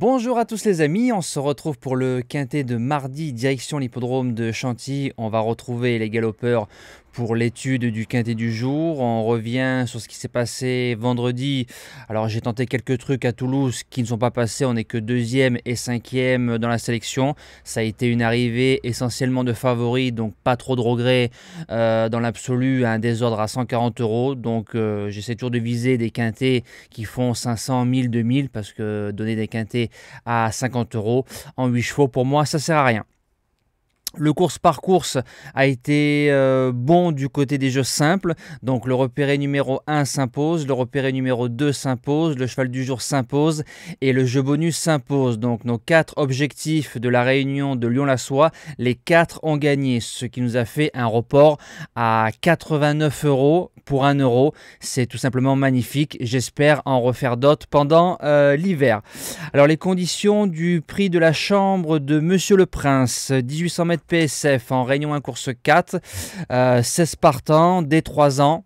Bonjour à tous les amis, on se retrouve pour le quintet de mardi direction l'hippodrome de Chantilly. On va retrouver les galopeurs pour l'étude du quintet du jour. On revient sur ce qui s'est passé vendredi. Alors j'ai tenté quelques trucs à Toulouse qui ne sont pas passés. On n'est que deuxième et cinquième dans la sélection. Ça a été une arrivée essentiellement de favoris, donc pas trop de regrets euh, dans l'absolu. Un désordre à 140 euros. Donc euh, j'essaie toujours de viser des quintets qui font 500, 1000, 2000 parce que donner des quintets à 50 euros en 8 chevaux pour moi ça sert à rien. Le course par course a été euh, bon du côté des jeux simples. Donc le repéré numéro 1 s'impose, le repéré numéro 2 s'impose, le cheval du jour s'impose et le jeu bonus s'impose. Donc nos quatre objectifs de la réunion de Lyon-la-Soie, les quatre ont gagné, ce qui nous a fait un report à 89 euros pour 1 euro. C'est tout simplement magnifique. J'espère en refaire d'autres pendant euh, l'hiver. Alors les conditions du prix de la chambre de Monsieur le Prince, 1800 mètres PSF en Réunion 1 course 4. Euh, 16 partants, des 3 ans.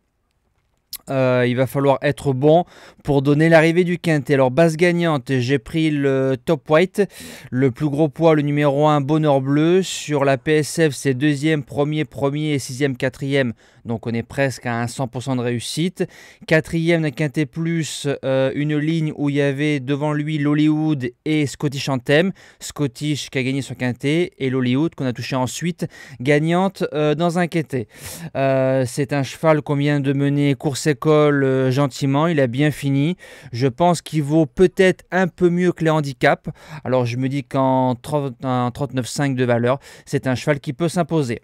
Euh, il va falloir être bon pour donner l'arrivée du quintet. Alors base gagnante, j'ai pris le top white, le plus gros poids, le numéro 1, bonheur bleu. Sur la PSF, c'est deuxième, premier, premier et sixième, quatrième. Donc on est presque à un 100% de réussite. Quatrième d'un quintet plus, euh, une ligne où il y avait devant lui l'Hollywood et Scottish Anthem. Scottish qui a gagné son quintet et l'Hollywood qu'on a touché ensuite, gagnante euh, dans un quintet. c'est un cheval qu'on vient de mener course Colle euh, gentiment, il a bien fini. Je pense qu'il vaut peut-être un peu mieux que les handicaps. Alors je me dis qu'en 39,5 de valeur, c'est un cheval qui peut s'imposer.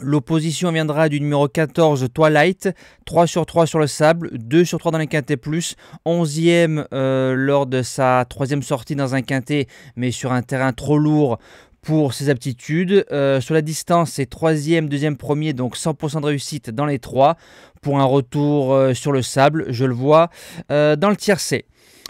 L'opposition viendra du numéro 14 Twilight, 3 sur 3 sur le sable, 2 sur 3 dans les quintets plus, 11e euh, lors de sa troisième sortie dans un quintet, mais sur un terrain trop lourd pour ses aptitudes. Euh, sur la distance, c'est troisième, deuxième, premier, donc 100% de réussite dans les trois. Pour un retour euh, sur le sable, je le vois euh, dans le C.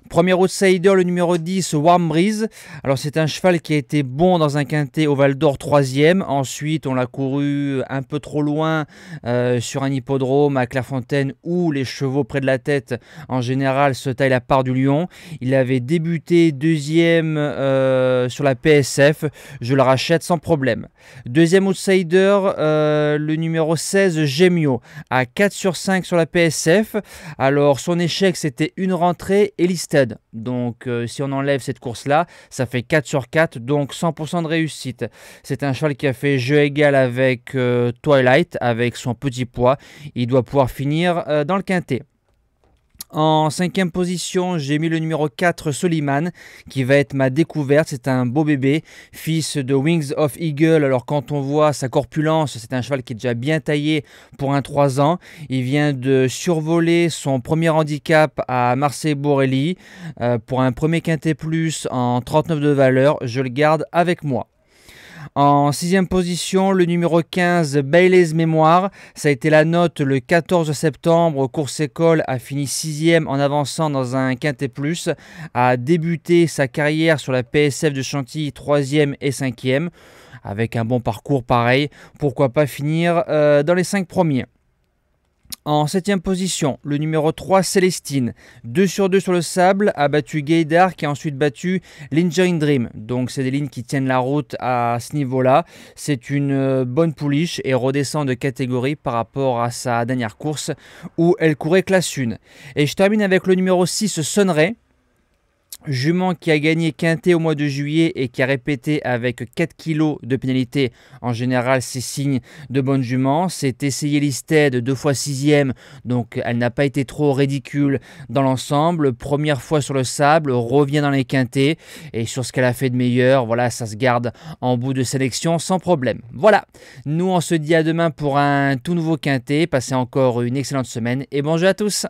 Premier outsider, le numéro 10, Warm Breeze. Alors, c'est un cheval qui a été bon dans un quintet au Val d'Or 3e. Ensuite, on l'a couru un peu trop loin euh, sur un hippodrome à Clairefontaine où les chevaux près de la tête, en général, se taillent la part du lion. Il avait débuté deuxième euh, sur la PSF. Je le rachète sans problème. Deuxième outsider, euh, le numéro 16, Gemio, à 4 sur 5 sur la PSF. Alors, son échec, c'était une rentrée et donc euh, si on enlève cette course-là, ça fait 4 sur 4, donc 100% de réussite. C'est un cheval qui a fait jeu égal avec euh, Twilight, avec son petit poids. Il doit pouvoir finir euh, dans le quintet. En cinquième position, j'ai mis le numéro 4, Soliman, qui va être ma découverte. C'est un beau bébé, fils de Wings of Eagle. Alors quand on voit sa corpulence, c'est un cheval qui est déjà bien taillé pour un 3 ans. Il vient de survoler son premier handicap à Marseille-Borelli euh, pour un premier quintet plus en 39 de valeur. Je le garde avec moi. En sixième position, le numéro 15, Bailey's Mémoire. Ça a été la note le 14 septembre. Course École a fini sixième en avançant dans un quintet plus. A débuté sa carrière sur la PSF de Chantilly, troisième et cinquième. Avec un bon parcours pareil, pourquoi pas finir euh, dans les cinq premiers. En septième position, le numéro 3 Célestine. 2 sur 2 sur le sable, a battu Gaydar qui a ensuite battu in Dream. Donc c'est des lignes qui tiennent la route à ce niveau-là. C'est une euh, bonne pouliche et redescend de catégorie par rapport à sa dernière course où elle courait classe 1. Et je termine avec le numéro 6 Sonneret. Jument qui a gagné Quintet au mois de juillet et qui a répété avec 4 kg de pénalité. En général, c'est signe de bonne jument. C'est essayé Listed, deux fois sixième, donc elle n'a pas été trop ridicule dans l'ensemble. Première fois sur le sable, revient dans les quintets et sur ce qu'elle a fait de meilleur, voilà, ça se garde en bout de sélection sans problème. Voilà, nous on se dit à demain pour un tout nouveau quintet. Passez encore une excellente semaine et bon jeu à tous.